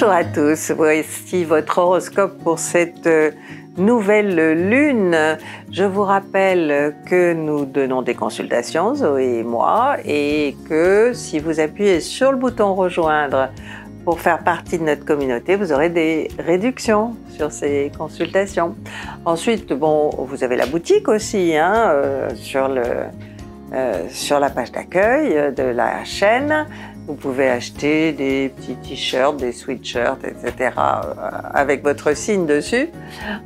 Bonjour à tous, voici votre horoscope pour cette euh, nouvelle lune. Je vous rappelle que nous donnons des consultations, Zoé et moi, et que si vous appuyez sur le bouton rejoindre pour faire partie de notre communauté, vous aurez des réductions sur ces consultations. Ensuite, bon, vous avez la boutique aussi hein, euh, sur le... Euh, sur la page d'accueil de la chaîne. Vous pouvez acheter des petits t-shirts, des sweatshirts, etc. Euh, avec votre signe dessus.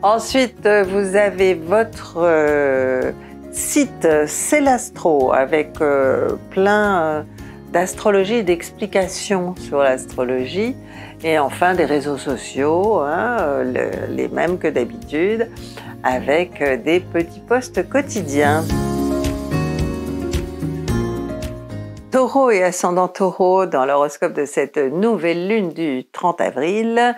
Ensuite, vous avez votre euh, site Célastro avec euh, plein d'astrologie et d'explications sur l'astrologie. Et enfin, des réseaux sociaux, hein, les mêmes que d'habitude, avec des petits posts quotidiens. taureau et ascendant taureau dans l'horoscope de cette nouvelle lune du 30 avril,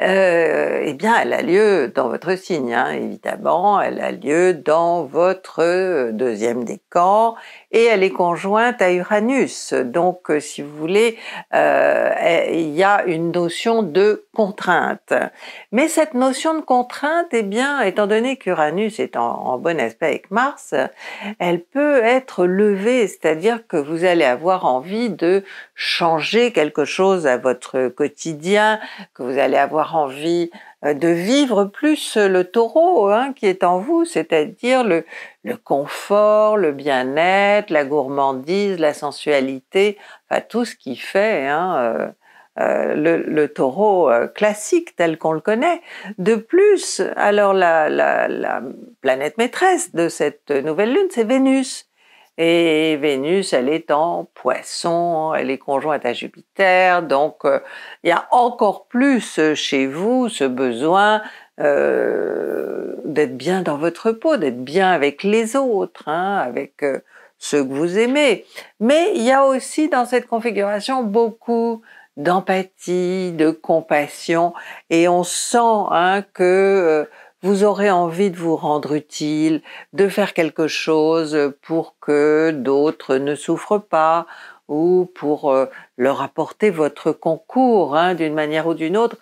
euh, eh bien, elle a lieu dans votre signe, hein, évidemment, elle a lieu dans votre deuxième décan, et elle est conjointe à Uranus. Donc, euh, si vous voulez, euh, il y a une notion de contrainte. Mais cette notion de contrainte, eh bien, étant donné qu'Uranus est en, bon aspect avec Mars, elle peut être levée, c'est-à-dire que vous allez avoir envie de changer quelque chose à votre quotidien, que vous allez avoir envie euh, de vivre plus le taureau hein, qui est en vous, c'est-à-dire le, confort, le bien-être, la gourmandise, la sensualité, enfin, tout ce qui fait hein, euh, euh, le, taureau classique tel qu'on le connaît. De plus, alors la planète maîtresse de cette nouvelle lune, c'est Vénus. Et Vénus, elle est en poisson, elle est conjointe à Jupiter, donc euh, il y a encore plus euh, chez vous ce besoin euh, d'être bien dans votre peau, d'être bien avec les autres, hein, avec ceux que vous aimez. Mais il y a aussi dans cette configuration beaucoup d'empathie, de compassion, et on sent hein, que vous aurez envie de vous rendre utile, de faire quelque chose pour que d'autres ne souffrent pas ou pour euh, leur apporter votre concours hein, d'une manière ou d'une autre.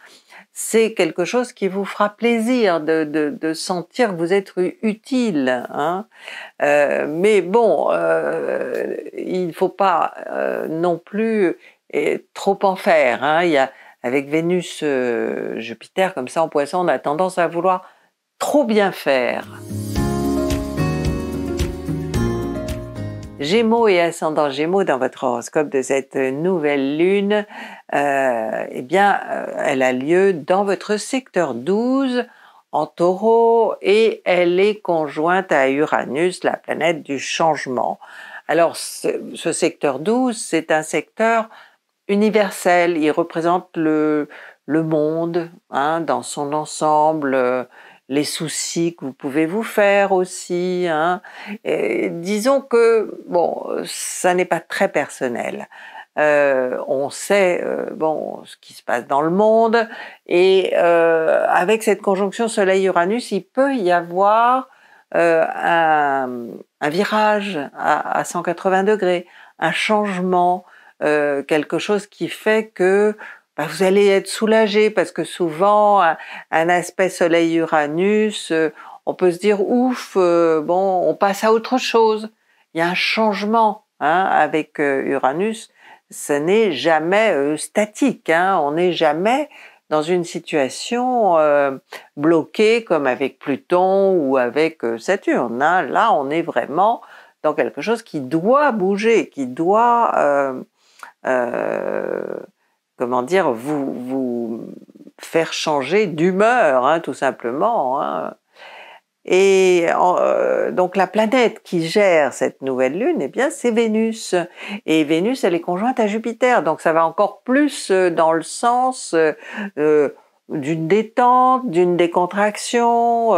C'est quelque chose qui vous fera plaisir de, de, sentir vous être utile. Hein. Euh, mais bon, euh, il ne faut pas non plus trop en faire. Hein. avec Vénus, Jupiter, comme ça en poisson, on a tendance à vouloir trop bien faire. Gémeaux et ascendant Gémeaux dans votre horoscope de cette nouvelle lune, euh, eh bien, euh, elle a lieu dans votre secteur 12 en taureau et elle est conjointe à Uranus, la planète du changement. Alors, ce, secteur 12, c'est un secteur universel, il représente le, monde hein, dans son ensemble, euh, les soucis que vous pouvez vous faire aussi. Hein. disons que bon, ça n'est pas très personnel. Euh, on sait euh, bon ce qui se passe dans le monde et euh, avec cette conjonction Soleil-Uranus, il peut y avoir un, virage à, à, 180 degrés, un changement, quelque chose qui fait que bah, vous allez être soulagé parce que souvent euh, un, aspect Soleil-Uranus, euh, on peut se dire ouf, euh, bon, on passe à autre chose. Il y a un changement hein, avec Uranus. Ce n'est jamais statique. Hein, on n'est jamais dans une situation bloquée comme avec Pluton ou avec Saturne. Hein. Là, on est vraiment dans quelque chose qui doit bouger, qui doit euh, euh, comment dire, vous, vous faire changer d'humeur, hein, tout simplement. Hein. Et euh, donc la planète qui gère cette nouvelle lune, eh bien c'est Vénus. Et Vénus, elle est conjointe à Jupiter, donc ça va encore plus euh, dans le sens euh, d'une détente, d'une décontraction.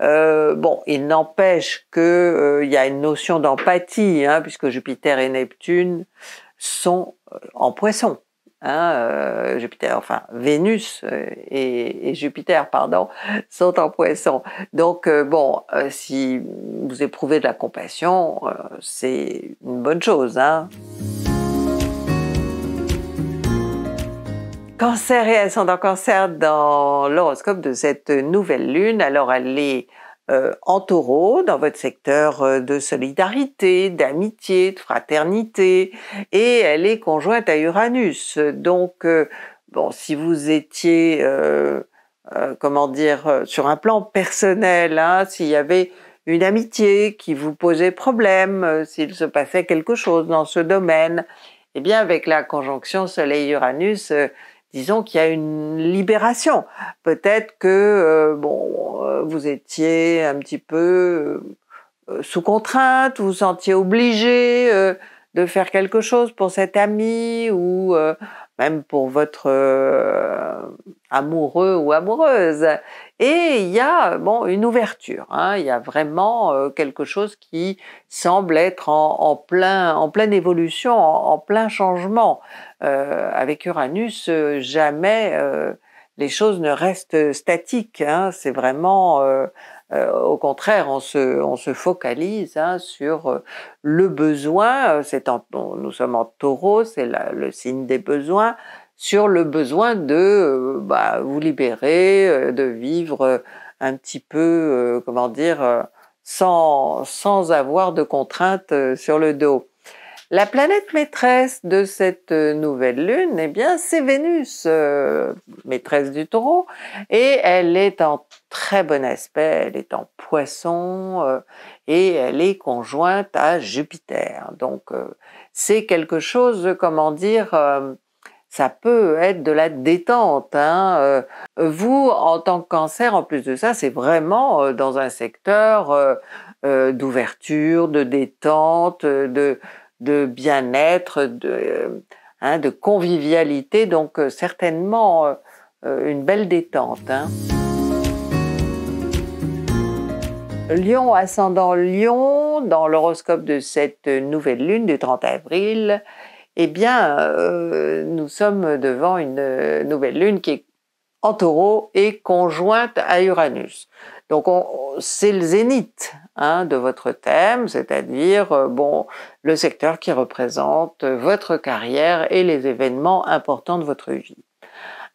bon, il n'empêche que il y a une notion d'empathie, hein, puisque Jupiter et Neptune sont en poisson. Euh, Jupiter, enfin Vénus euh, et, Jupiter, pardon, sont en poisson. Donc euh, bon, si vous éprouvez de la compassion, c'est une bonne chose. Hein. Cancer et ascendant cancer dans l'horoscope de cette nouvelle lune. Alors elle est euh, en taureau dans votre secteur euh, de solidarité, d'amitié, de fraternité, et elle est conjointe à Uranus. Donc, euh, bon, si vous étiez, comment dire, sur un plan personnel, hein, s'il y avait une amitié qui vous posait problème, s'il se passait quelque chose dans ce domaine, eh bien, avec la conjonction Soleil-Uranus, disons qu'il y a une libération. Peut-être que euh, bon, euh, vous étiez un petit peu euh, sous contrainte, vous vous sentiez obligé de faire quelque chose pour cet ami ou même pour votre amoureux ou amoureuse. Et il y a bon une ouverture. Hein. il y a vraiment euh, quelque chose qui semble être en, plein en pleine évolution, en, plein changement. Euh, avec Uranus, euh, jamais les choses ne restent statiques. Hein. C'est vraiment au contraire, on se, focalise hein, sur le besoin. En, nous sommes en taureau, c'est le signe des besoins sur le besoin de euh, bah, vous libérer, euh, de vivre euh, un petit peu, comment dire, sans, sans avoir de contraintes sur le dos. La planète maîtresse de cette nouvelle lune, eh bien, c'est Vénus, maîtresse du taureau, et elle est en très bon aspect, elle est en poisson, et elle est conjointe à Jupiter. Donc, c'est quelque chose, comment dire, ça peut être de la détente. Hein, euh. vous, en tant que cancer, en plus de ça, c'est vraiment euh, dans un secteur euh, d'ouverture, de détente, de, bien-être, de, hein, convivialité, donc certainement une belle détente. Hein. Lion ascendant Lion, dans l'horoscope de cette nouvelle lune du 30 avril, eh bien, euh, nous sommes devant une euh, nouvelle lune qui est en taureau et conjointe à Uranus. Donc c'est le zénith hein, de votre thème, c'est-à-dire euh, bon le secteur qui représente votre carrière et les événements importants de votre vie.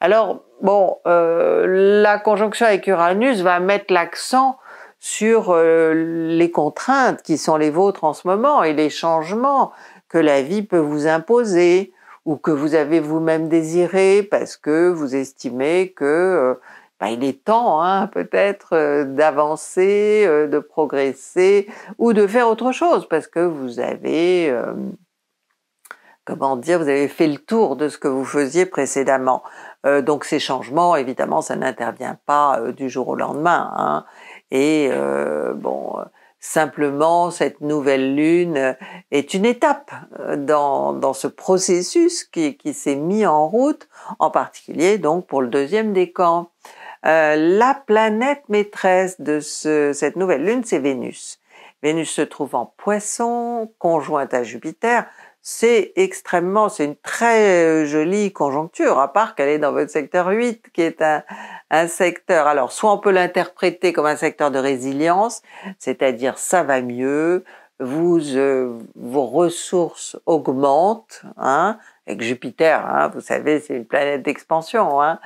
Alors bon, la conjonction avec Uranus va mettre l'accent sur les contraintes qui sont les vôtres en ce moment et les changements que la vie peut vous imposer ou que vous avez vous-même désiré parce que vous estimez que euh, bah, il est temps hein, peut-être euh, d'avancer, euh, de progresser ou de faire autre chose parce que vous avez, comment dire, vous avez fait le tour de ce que vous faisiez précédemment. donc ces changements, évidemment, ça n'intervient pas du jour au lendemain. Hein. et bon Simplement, cette nouvelle lune euh, est une étape euh, dans, ce processus qui, s'est mis en route, en particulier donc pour le deuxième décan. Euh, la planète maîtresse de cette nouvelle lune, c'est Vénus. Vénus se trouve en poisson, conjointe à Jupiter, c'est extrêmement, c'est une très euh, jolie conjoncture, à part qu'elle est dans votre secteur 8, qui est un, secteur, alors soit on peut l'interpréter comme un secteur de résilience, c'est-à-dire ça va mieux, euh, vos ressources augmentent, hein, avec Jupiter, hein, vous savez, c'est une planète d'expansion, hein.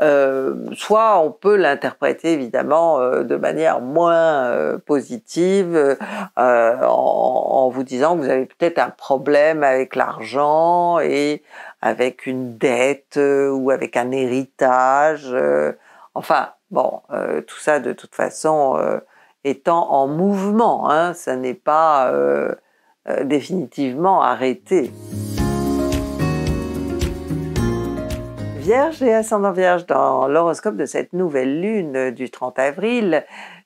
Euh, soit on peut l'interpréter évidemment euh, de manière moins euh, positive en, vous disant que vous avez peut-être un problème avec l'argent et avec une dette ou avec un héritage. enfin, bon, tout ça de toute façon étant en mouvement, hein, ça n'est pas définitivement arrêté. Vierge et ascendant Vierge dans l'horoscope de cette nouvelle lune du 30 avril,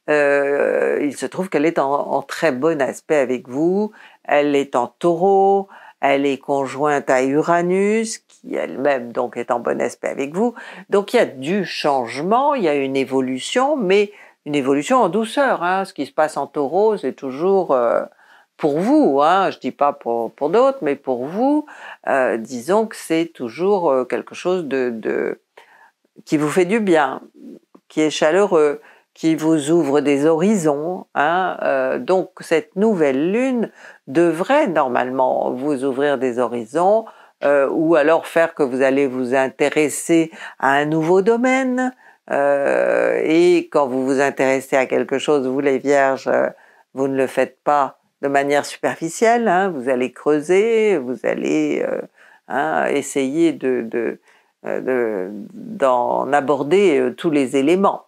euh, il se trouve qu'elle est en, très bon aspect avec vous. Elle est en taureau, elle est conjointe à Uranus, qui elle-même donc est en bon aspect avec vous. Donc il y a du changement, il y a une évolution, mais une évolution en douceur. Hein. Ce qui se passe en taureau, c'est toujours... Euh, pour vous, hein, je ne dis pas pour, d'autres, mais pour vous, euh, disons que c'est toujours euh, quelque chose de, qui vous fait du bien, qui est chaleureux, qui vous ouvre des horizons. Hein, euh, donc cette nouvelle lune devrait normalement vous ouvrir des horizons ou alors faire que vous allez vous intéresser à un nouveau domaine. et quand vous vous intéressez à quelque chose, vous les vierges, vous ne le faites pas de manière superficielle. Hein, vous allez creuser, vous allez euh, hein, essayer euh, de, d'en aborder euh, tous les éléments.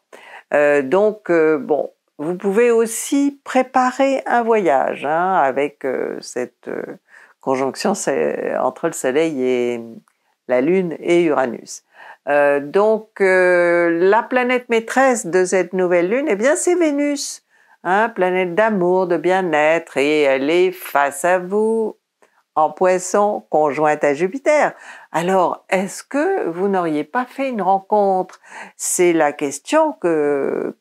donc, bon, vous pouvez aussi préparer un voyage hein, avec cette conjonction entre le Soleil et la Lune et Uranus. donc, la planète maîtresse de cette nouvelle Lune, eh bien, c'est Vénus hein, planète d'amour, de bien-être, et elle est face à vous en poisson conjointe à Jupiter. Alors, est-ce que vous n'auriez pas fait une rencontre C'est la question que,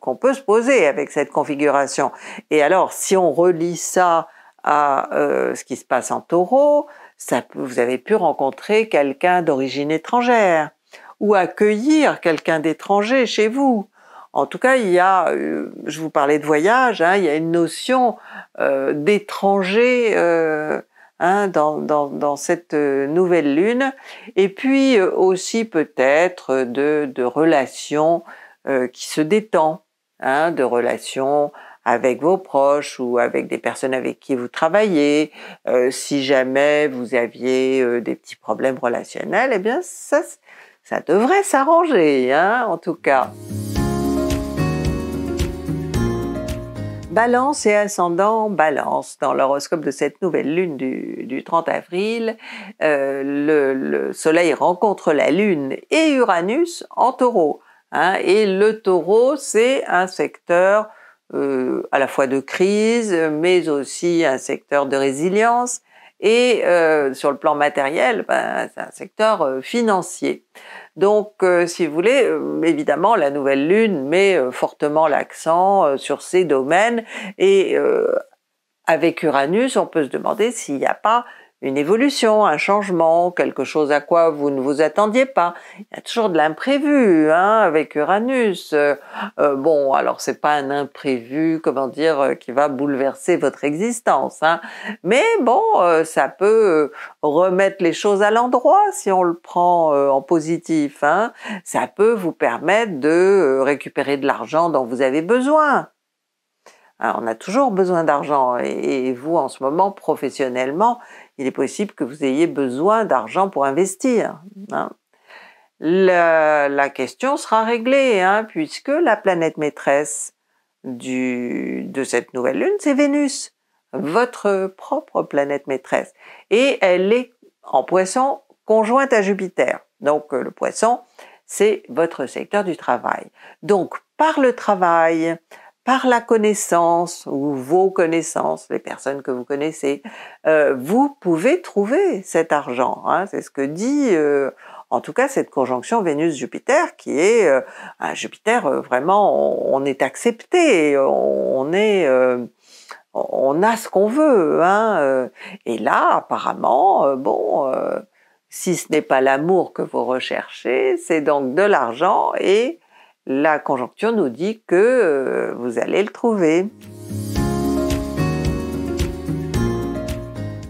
qu'on peut se poser avec cette configuration. Et alors, si on relie ça à euh, ce qui se passe en taureau, ça vous avez pu rencontrer quelqu'un d'origine étrangère ou accueillir quelqu'un d'étranger chez vous. En tout cas, il y a, euh, je vous parlais de voyage, hein, il y a une notion euh, d'étranger euh, hein, dans, cette nouvelle lune, et puis aussi peut-être de, relations qui se détendent, hein, de relations avec vos proches ou avec des personnes avec qui vous travaillez, si jamais vous aviez des petits problèmes relationnels, eh bien ça, devrait s'arranger, en tout cas. Balance et ascendant Balance. Dans l'horoscope de cette nouvelle lune du, 30 avril, euh, le, Soleil rencontre la Lune et Uranus en taureau. Hein. et le taureau, c'est un secteur euh, à la fois de crise, mais aussi un secteur de résilience, et euh, sur le plan matériel, ben, c'est un secteur euh, financier. Donc, euh, si vous voulez, évidemment, la nouvelle lune met fortement l'accent sur ces domaines. Et avec Uranus, on peut se demander s'il n'y a pas une évolution, un changement, quelque chose à quoi vous ne vous attendiez pas. Il y a toujours de l'imprévu hein, avec Uranus. Euh, euh, bon, alors c'est pas un imprévu, comment dire, euh, qui va bouleverser votre existence, hein. mais bon, ça peut remettre les choses à l'endroit si on le prend en positif. Hein. Ça peut vous permettre de récupérer de l'argent dont vous avez besoin. Ah, on a toujours besoin d'argent et, vous, en ce moment, professionnellement, il est possible que vous ayez besoin d'argent pour investir. Hein. la question sera réglée, hein, puisque la planète maîtresse de cette nouvelle lune, c'est Vénus, votre propre planète maîtresse. Et elle est en poisson conjointe à Jupiter. Donc euh, le poisson, c'est votre secteur du travail. Donc par le travail, par la connaissance ou vos connaissances, les personnes que vous connaissez, euh, vous pouvez trouver cet argent. Hein. c'est ce que dit euh, en tout cas cette conjonction Vénus-Jupiter qui est euh, Jupiter vraiment on, est accepté, on, est on a ce qu'on veut. Hein, et là apparemment bon si ce n'est pas l'amour que vous recherchez, c'est donc de l'argent et la conjoncture nous dit que euh, vous allez le trouver.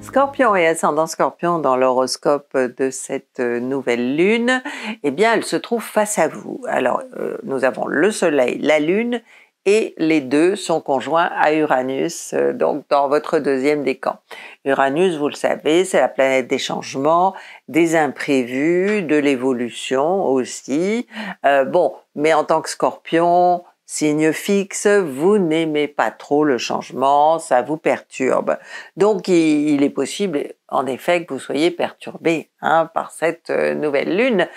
Scorpion et ascendant Scorpion dans l'horoscope de cette euh, nouvelle lune, eh bien, elle se trouve face à vous. Alors, euh, nous avons le Soleil, la Lune et les deux sont conjoints à Uranus, euh, donc dans votre deuxième décan. Uranus, vous le savez, c'est la planète des changements, des imprévus, de l'évolution aussi. Euh, bon, mais en tant que scorpion, signe fixe, vous n'aimez pas trop le changement, ça vous perturbe. Donc il, est possible, en effet, que vous soyez perturbé hein, par cette euh, nouvelle lune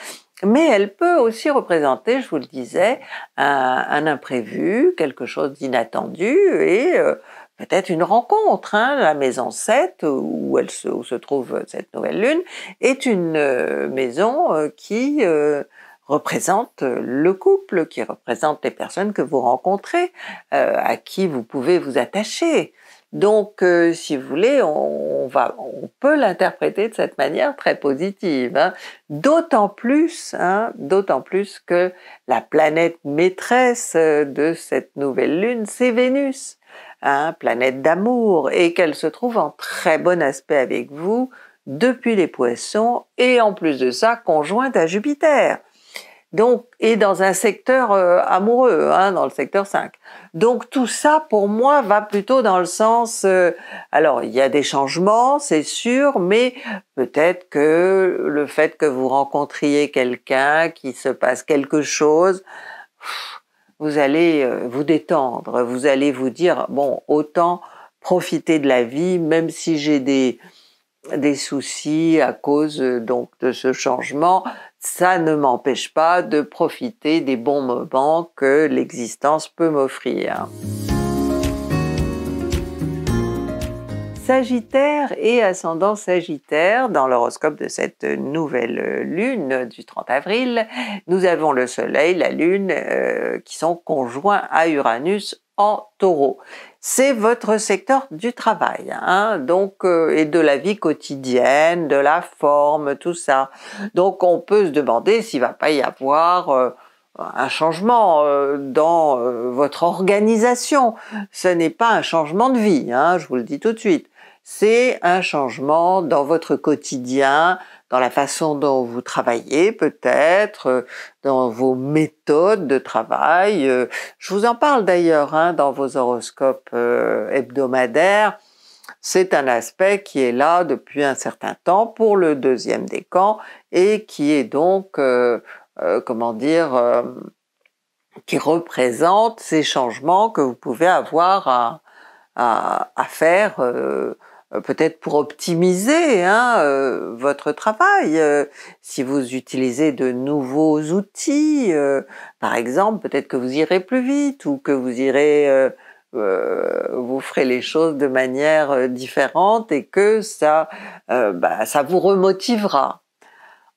mais elle peut aussi représenter, je vous le disais, un, imprévu, quelque chose d'inattendu et euh, peut-être une rencontre. Hein. La maison 7, euh, où, se, trouve cette nouvelle lune, est une euh, maison qui représente le couple, qui représente les personnes que vous rencontrez, à qui vous pouvez vous attacher. Donc, euh, si vous voulez, on, peut l'interpréter de cette manière très positive. Hein. D'autant plus, hein, d'autant plus que la planète maîtresse euh, de cette nouvelle lune, c'est Vénus, hein, planète d'amour, et qu'elle se trouve en très bon aspect avec vous depuis les Poissons et en plus de ça conjointe à Jupiter. Donc, et dans un secteur euh, amoureux, hein, dans le secteur 5. Donc tout ça, pour moi, va plutôt dans le sens... Euh, alors, il y a des changements, c'est sûr, mais peut-être que le fait que vous rencontriez quelqu'un, qu'il se passe quelque chose, vous allez euh, vous détendre, vous allez vous dire, bon, autant profiter de la vie, même si j'ai des des soucis à cause donc de ce changement, ça ne m'empêche pas de profiter des bons moments que l'existence peut m'offrir. Sagittaire et ascendant Sagittaire, dans l'horoscope de cette nouvelle lune du 30 avril, nous avons le Soleil, la Lune, euh, qui sont conjoints à Uranus en taureau c'est votre secteur du travail, hein. donc euh, et de la vie quotidienne, de la forme, tout ça. Donc on peut se demander s'il va pas y avoir euh, un changement euh, dans votre organisation. Ce n'est pas un changement de vie, hein, je vous le dis tout de suite. C'est un changement dans votre quotidien, dans la façon dont vous travaillez peut-être, euh, dans vos méthodes de travail. Euh. Je vous en parle d'ailleurs hein, dans vos horoscopes euh, hebdomadaires. C'est un aspect qui est là depuis un certain temps pour le deuxième décan et qui est donc, comment dire, qui représente ces changements que vous pouvez avoir à faire euh, peut-être pour optimiser hein, euh, votre travail, euh, si vous utilisez de nouveaux outils, par exemple, peut-être que vous irez plus vite ou que vous irez, vous ferez les choses de manière différente et que bah, ça, vous remotivera.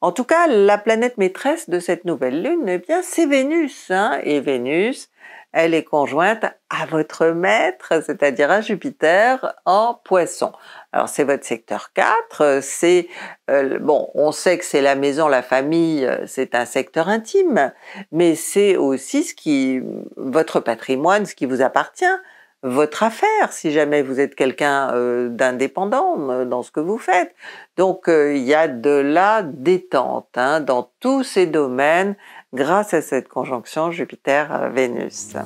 En tout cas, la planète maîtresse de cette nouvelle lune, eh bien, c'est Vénus, hein, et Vénus, elle est conjointe à votre maître, c'est-à-dire à Jupiter en poisson. Alors c'est votre secteur 4, c'est euh, bon, on sait que c'est la maison, la famille, euh, c'est un secteur intime, mais c'est aussi ce qui votre patrimoine, ce qui vous appartient, votre affaire si jamais vous êtes quelqu'un euh, d'indépendant dans ce que vous faites. Donc il y a de la détente hein, dans tous ces domaines grâce à cette conjonction Jupiter-Vénus. Euh,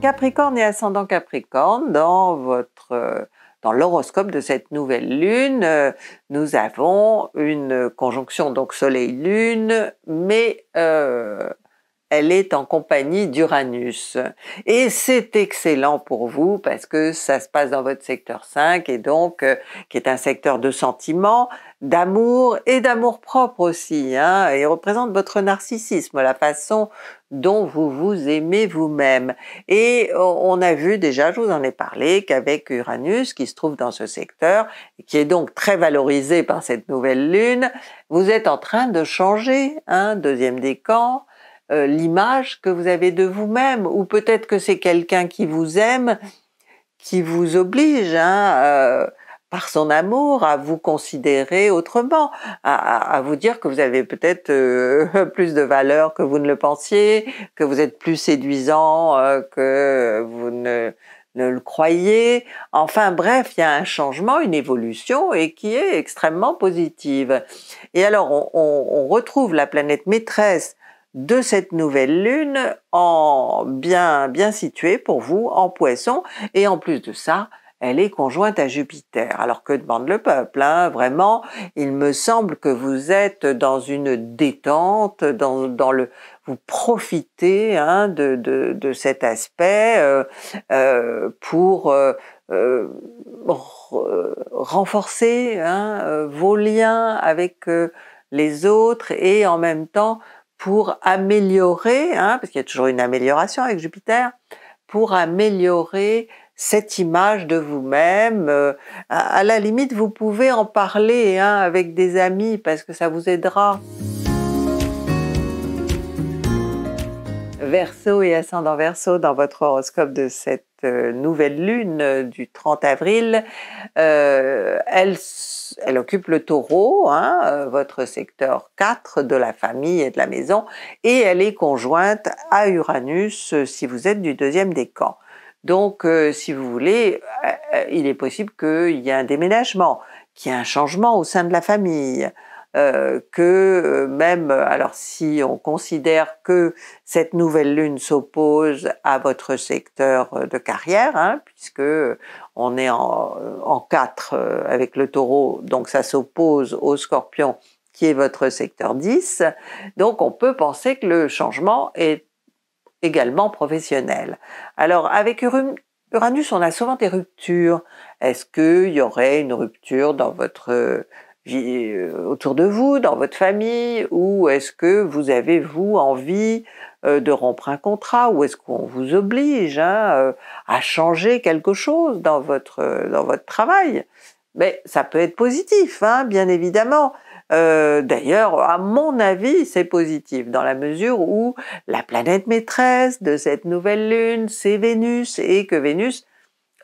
Capricorne et ascendant Capricorne, dans votre euh, dans l'horoscope de cette nouvelle lune, euh, nous avons une conjonction donc Soleil-Lune, mais elle est en compagnie d'Uranus. Et c'est excellent pour vous parce que ça se passe dans votre secteur 5 et donc euh, qui est un secteur de sentiments, d'amour et d'amour propre aussi. Hein, et représente votre narcissisme, la façon dont vous vous aimez vous-même. Et on a vu déjà, je vous en ai parlé, qu'avec Uranus qui se trouve dans ce secteur, qui est donc très valorisé par cette nouvelle lune, vous êtes en train de changer, hein, deuxième décan, euh, l'image que vous avez de vous-même, ou peut-être que c'est quelqu'un qui vous aime, qui vous oblige hein, euh, par son amour à vous considérer autrement, à, vous dire que vous avez peut-être euh, plus de valeur que vous ne le pensiez, que vous êtes plus séduisant que vous ne, le croyez. Enfin bref, il y a un changement, une évolution et qui est extrêmement positive. Et alors on retrouve la planète maîtresse de cette nouvelle lune en bien, bien située pour vous en poisson et en plus de ça, elle est conjointe à Jupiter. Alors que demande le peuple hein Vraiment, il me semble que vous êtes dans une détente, dans, dans le, vous profitez hein, de, de, cet aspect euh, euh, pour euh, renforcer hein, vos liens avec les autres et en même temps pour améliorer, hein, parce qu'il y a toujours une amélioration avec Jupiter, pour améliorer cette image de vous-même. Euh, à, la limite, vous pouvez en parler hein, avec des amis parce que ça vous aidera. Verseau et ascendant Verseau dans votre horoscope de cette euh, nouvelle lune euh, du 30 avril, euh, elle, occupe le taureau, hein, votre secteur 4 de la famille et de la maison, et elle est conjointe à Uranus si vous êtes du deuxième décan. Donc, si vous voulez, il est possible qu'il y ait un déménagement, qu'il y ait un changement au sein de la famille. Euh, que euh, même, alors si on considère que cette nouvelle lune s'oppose à votre secteur euh, de carrière, hein, puisque on est en, en 4 avec le taureau, donc ça s'oppose au scorpion qui est votre secteur 10, donc on peut penser que le changement est également professionnel. Alors avec Uranus, on a souvent des ruptures. Est-ce qu'il y aurait une rupture dans votre euh, autour de vous, dans votre famille, ou est-ce que vous avez, vous, envie euh, de rompre un contrat, ou est-ce qu'on vous oblige hein, euh, à changer quelque chose dans votre, dans votre travail Mais ça peut être positif, hein, bien évidemment. D'ailleurs, à mon avis, c'est positif dans la mesure où la planète maîtresse de cette nouvelle lune, c'est Vénus, et que Vénus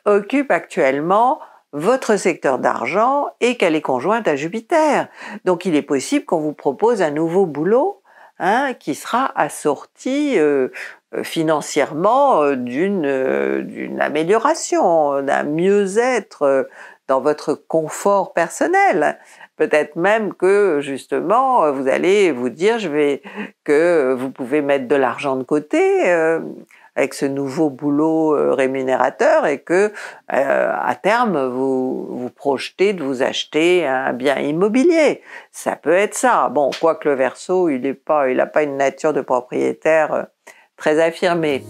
occupe actuellement votre secteur d'argent et qu'elle est conjointe à Jupiter. Donc il est possible qu'on vous propose un nouveau boulot hein, qui sera assorti euh, euh, financièrement euh, d'une amélioration, d'un mieux-être dans votre confort personnel. Peut-être même que justement vous allez vous dire je vais que vous pouvez mettre de l'argent de côté avec ce nouveau boulot euh, rémunérateur et que euh, à terme vous vous projetez de vous acheter un bien immobilier. Ça peut être ça. Bon, quoique le Verseau il pas n'a pas une nature de propriétaire euh, très affirmée.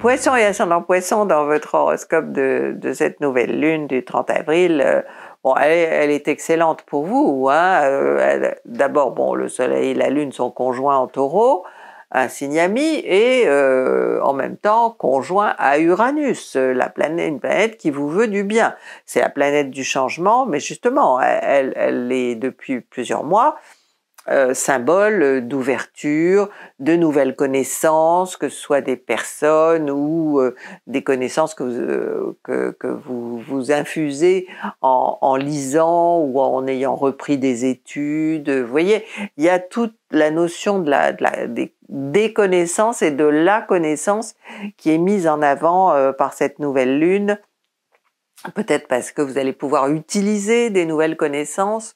Poisson et ascendant poisson dans votre horoscope de cette nouvelle lune du 30 avril, Bon, elle, est excellente pour vous. Hein. Euh, d'abord, bon, le Soleil et la Lune sont conjoints en taureau, un signe ami, et euh, en même temps conjoints à Uranus, la planète, une planète qui vous veut du bien. C'est la planète du changement, mais justement, elle, elle est depuis plusieurs mois euh, symbole d'ouverture, de nouvelles connaissances, que ce soit des personnes ou euh, des connaissances que vous, euh, que, que vous, vous infusez en, en, lisant ou en ayant repris des études. Vous voyez, il y a toute la notion de la, de la des, des, connaissances et de la connaissance qui est mise en avant par cette nouvelle lune. Peut-être parce que vous allez pouvoir utiliser des nouvelles connaissances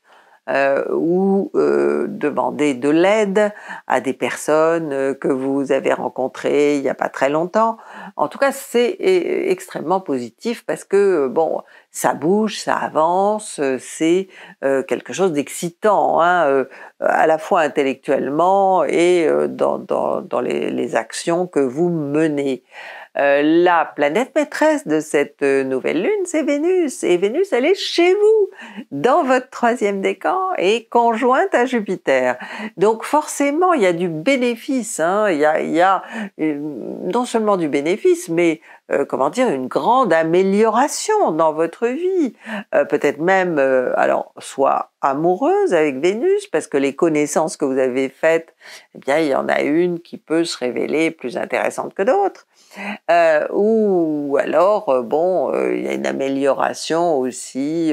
euh, ou euh, demander de l'aide à des personnes euh, que vous avez rencontrées il n'y a pas très longtemps. En tout cas, c'est extrêmement positif parce que bon, ça bouge, ça avance, c'est quelque chose d'excitant, hein, à la fois intellectuellement et dans, les actions que vous menez. Euh, la planète maîtresse de cette euh, nouvelle lune, c'est Vénus. Et Vénus, elle est chez vous, dans votre troisième décan et conjointe à Jupiter. Donc forcément, il y a du bénéfice. Hein. y a, il y a euh, non seulement du bénéfice, mais euh, comment dire, une grande amélioration dans votre vie. Euh, peut-être même, euh, alors, soit amoureuse avec Vénus, parce que les connaissances que vous avez faites, eh bien, il y en a une qui peut se révéler plus intéressante que d'autres. ou alors, bon, il y a une amélioration aussi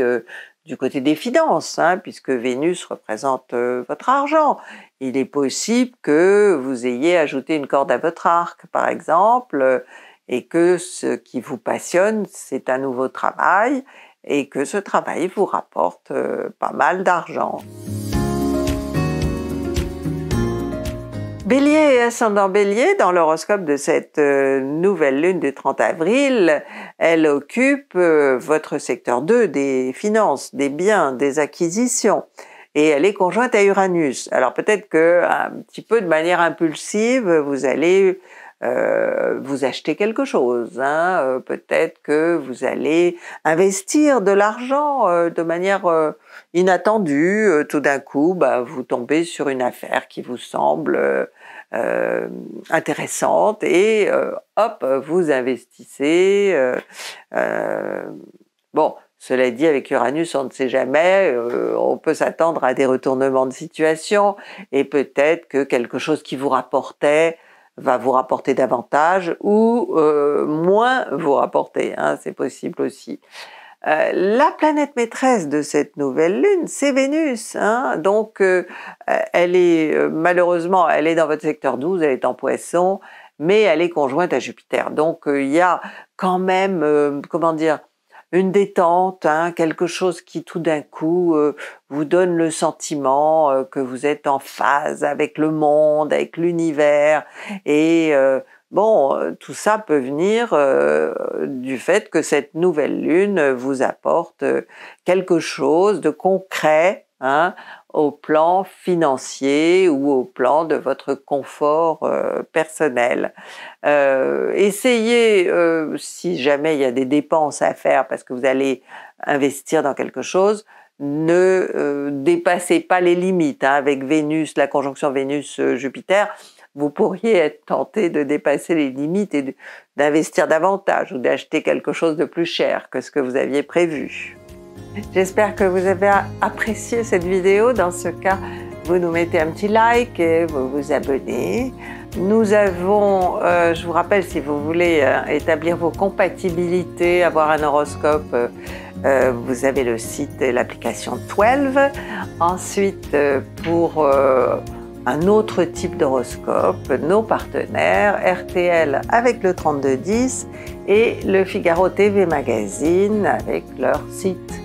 du côté des finances, hein, puisque Vénus représente votre argent. Il est possible que vous ayez ajouté une corde à votre arc, par exemple, et que ce qui vous passionne, c'est un nouveau travail et que ce travail vous rapporte euh, pas mal d'argent. Bélier et ascendant Bélier, dans l'horoscope de cette euh, nouvelle lune du 30 avril, elle occupe euh, votre secteur 2 des finances, des biens, des acquisitions et elle est conjointe à Uranus. Alors peut-être que un petit peu de manière impulsive, vous allez euh, vous achetez quelque chose, hein, euh, peut-être que vous allez investir de l'argent euh, de manière euh, inattendue, tout d'un coup bah, vous tombez sur une affaire qui vous semble intéressante et hop, vous investissez. bon, cela dit, avec Uranus, on ne sait jamais, on peut s'attendre à des retournements de situation et peut-être que quelque chose qui vous rapportait va vous rapporter davantage ou euh, moins vous rapporter, hein, c'est possible aussi. Euh, la planète maîtresse de cette nouvelle lune, c'est Vénus. Hein, donc, euh, elle est malheureusement, elle est dans votre secteur 12, elle est en poisson, mais elle est conjointe à Jupiter. Donc, il y a quand même, comment dire, une détente, hein, quelque chose qui tout d'un coup euh, vous donne le sentiment euh, que vous êtes en phase avec le monde, avec l'univers. Et euh, bon, tout ça peut venir du fait que cette nouvelle lune vous apporte quelque chose de concret. Hein, au plan financier ou au plan de votre confort euh, personnel. Euh, essayez, euh, si jamais il y a des dépenses à faire parce que vous allez investir dans quelque chose, ne dépassez pas les limites. Hein. Avec Vénus, la conjonction Vénus-Jupiter, vous pourriez être tenté de dépasser les limites et d'investir davantage ou d'acheter quelque chose de plus cher que ce que vous aviez prévu. J'espère que vous avez apprécié cette vidéo. Dans ce cas, vous nous mettez un petit like et vous vous abonnez. Nous avons, euh, je vous rappelle, si vous voulez euh, établir vos compatibilités, avoir un horoscope, euh, vous avez le site et l'application 12. Ensuite, pour un autre type d'horoscope, nos partenaires, RTL avec le 3210 et le Figaro TV Magazine avec leur site.